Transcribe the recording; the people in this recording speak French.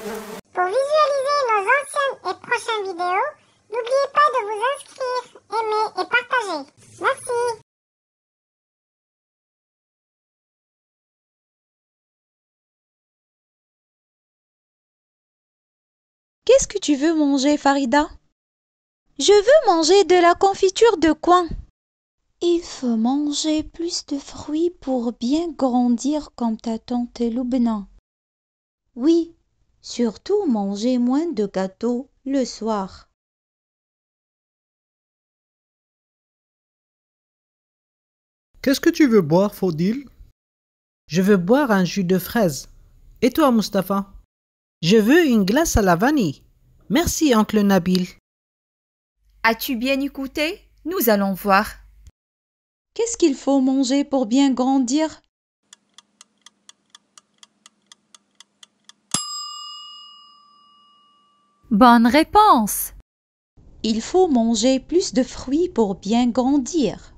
Pour visualiser nos anciennes et prochaines vidéos, n'oubliez pas de vous inscrire, aimer et partager. Merci Qu'est-ce que tu veux manger, Farida Je veux manger de la confiture de coin. Il faut manger plus de fruits pour bien grandir comme ta tante Loubna. Oui, surtout mangez moins de gâteaux le soir Qu'est-ce que tu veux boire, Faudil Je veux boire un jus de fraise. Et toi, Mustapha Je veux une glace à la vanille. Merci, oncle Nabil. As-tu bien écouté Nous allons voir. Qu'est-ce qu'il faut manger pour bien grandir Bonne réponse. Il faut manger plus de fruits pour bien grandir.